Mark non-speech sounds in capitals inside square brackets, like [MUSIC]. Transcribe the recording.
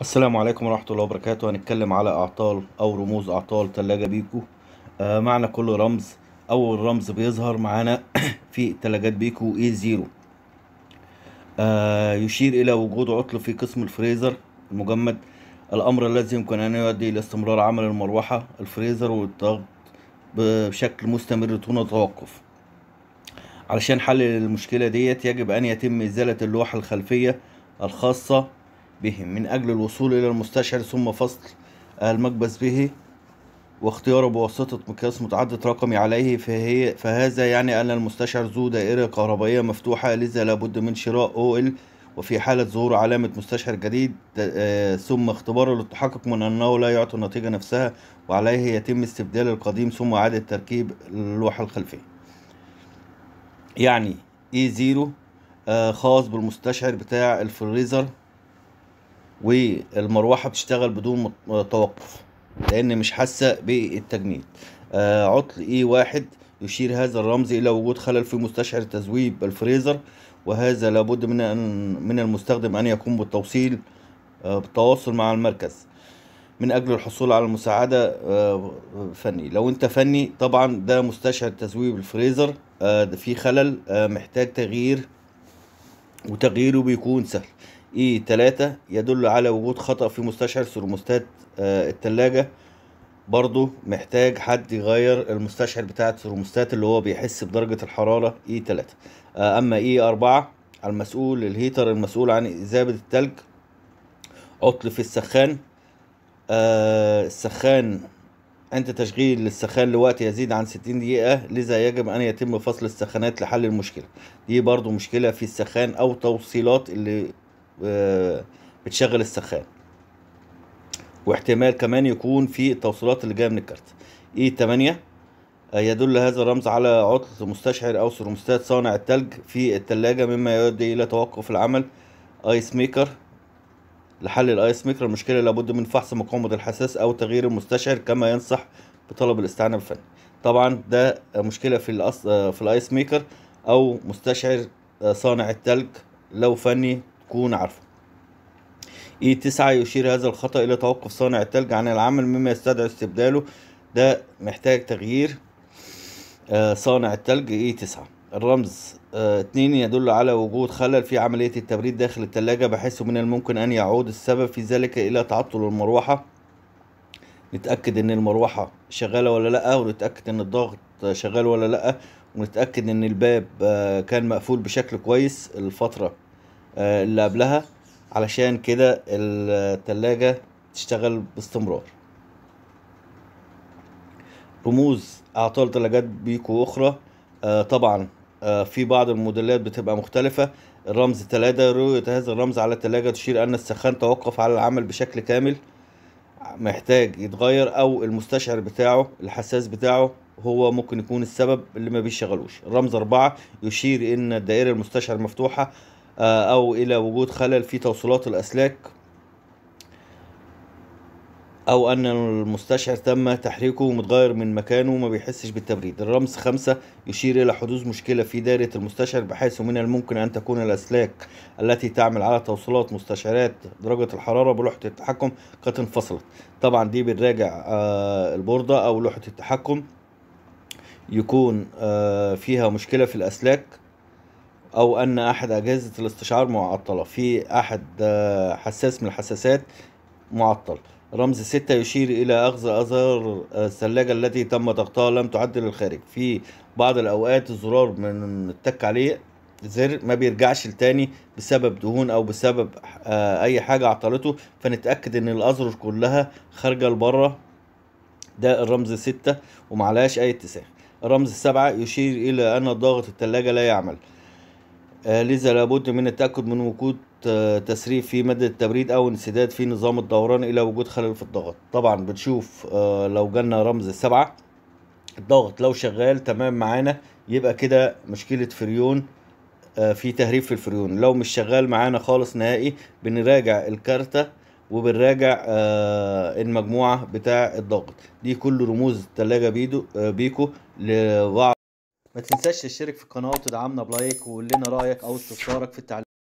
السلام عليكم ورحمة الله وبركاته هنتكلم على أعطال أو رموز أعطال تلاجة بيكو آه معنى كل رمز أول رمز بيظهر معانا [CLEARS THROAT] في تلاجات بيكو اي زيرو آه يشير إلى وجود عطل في قسم الفريزر المجمد الأمر الذي يمكن أن يؤدي إلى استمرار عمل المروحة الفريزر والضغط بشكل مستمر دون توقف علشان حل المشكلة ديت يجب أن يتم إزالة اللوحة الخلفية الخاصة بهم من أجل الوصول إلى المستشعر ثم فصل المكبس به واختياره بواسطة مقياس متعدد رقمي عليه فهي فهذا يعني أن المستشعر ذو دائرة كهربائية مفتوحة لذا لابد من شراء أو ال وفي حالة ظهور علامة مستشعر جديد آه، ثم اختباره للتحقق من أنه لا يعطي النتيجة نفسها وعليه يتم استبدال القديم ثم إعادة تركيب اللوحة الخلفية يعني E0 آه، خاص بالمستشعر بتاع الفريزر والمروحه بتشتغل بدون توقف لان مش حاسه بالتجميد آه عطل اي واحد يشير هذا الرمز الى وجود خلل في مستشعر تذويب الفريزر وهذا لابد من أن من المستخدم ان يقوم بالتوصيل آه بالتواصل مع المركز من اجل الحصول على المساعده آه فني لو انت فني طبعا ده مستشعر تذويب الفريزر آه، ده في خلل آه، محتاج تغيير وتغييره بيكون سهل اي 3 يدل على وجود خطأ في مستشعر ثرموستات آه التلاجة برضو محتاج حد يغير المستشعر بتاع الثرموستات اللي هو بيحس بدرجة الحرارة اي 3 آه اما اي 4 المسؤول الهيتر المسؤول عن إذابة التلج عطل في السخان آه السخان عند تشغيل السخان لوقت يزيد عن 60 دقيقة لذا يجب أن يتم فصل السخانات لحل المشكلة دي برضو مشكلة في السخان أو توصيلات اللي آه، بتشغل السخان واحتمال كمان يكون في التوصيلات اللي جايه من الكارت اي 8 آه، يدل هذا الرمز على عطل مستشعر او سرمستات صانع التلج في التلاجة مما يؤدي الى توقف العمل ايس ميكر لحل الايس ميكر المشكله لابد من فحص مقاومه الحساس او تغيير المستشعر كما ينصح بطلب الاستعانه بفني طبعا ده مشكله في الأص... آه، في الايس ميكر او مستشعر صانع التلج لو فني تكون عارفه اي تسعة يشير هذا الخطأ إلى توقف صانع التلج عن العمل مما يستدعي استبداله ده محتاج تغيير آه، صانع التلج اي تسعة الرمز آه، اتنين يدل على وجود خلل في عملية التبريد داخل التلاجة بحيث من الممكن أن يعود السبب في ذلك إلى تعطل المروحة نتأكد إن المروحة شغالة ولا لأ ونتأكد إن الضغط شغال ولا لأ ونتأكد إن الباب آه، كان مقفول بشكل كويس الفترة آه، اللي قبلها علشان كده التلاجة تشتغل باستمرار رموز اعطال تلاجات بيكو اخرى آه، طبعا آه، في بعض الموديلات بتبقى مختلفة الرمز 3 رؤية هذا الرمز على التلاجة تشير أن السخان توقف على العمل بشكل كامل محتاج يتغير أو المستشعر بتاعه الحساس بتاعه هو ممكن يكون السبب اللي ما بيشغلوش الرمز أربعة يشير إن الدائرة المستشعر مفتوحة آه، أو إلى وجود خلل في توصيلات الأسلاك أو أن المستشعر تم تحريكه ومتغير من مكانه وما بيحسش بالتبريد الرمز خمسة يشير إلى حدوث مشكلة في دائرة المستشعر بحيث من الممكن أن تكون الأسلاك التي تعمل على توصيلات مستشعرات درجة الحرارة بلوحة التحكم قد انفصلت طبعا دي بنراجع آه، البوردة أو لوحة التحكم يكون آه، فيها مشكلة في الأسلاك او ان احد اجهزه الاستشعار معطله في احد آه، حساس من الحساسات معطل رمز ستة يشير إلى أخذ أثر الثلاجة التي تم ضغطها لم تعد للخارج في بعض الأوقات الزرار من التك عليه زر ما بيرجعش لتاني بسبب دهون أو بسبب آه، أي حاجة عطلته فنتأكد إن الأزرار كلها خارجة لبره ده الرمز ستة ومعلاش أي اتساخ الرمز سبعة يشير إلى أن ضغط التلاجة لا يعمل آه، لذا لابد من التأكد من وجود آه، تسريب في مادة التبريد أو انسداد في نظام الدوران إلى وجود خلل في الضغط طبعا بنشوف آه، لو جالنا رمز سبعة الضغط لو شغال تمام معانا يبقى كده مشكلة فريون في تهريب في الفريون لو مش شغال معانا خالص نهائي بنراجع الكارتة وبنراجع المجموعة بتاع الضغط دي كل رموز التلاجة بيكو لبعض ما تنساش تشترك في القناه وتدعمنا بلايك وقول لنا رايك او استفسارك في التعليقات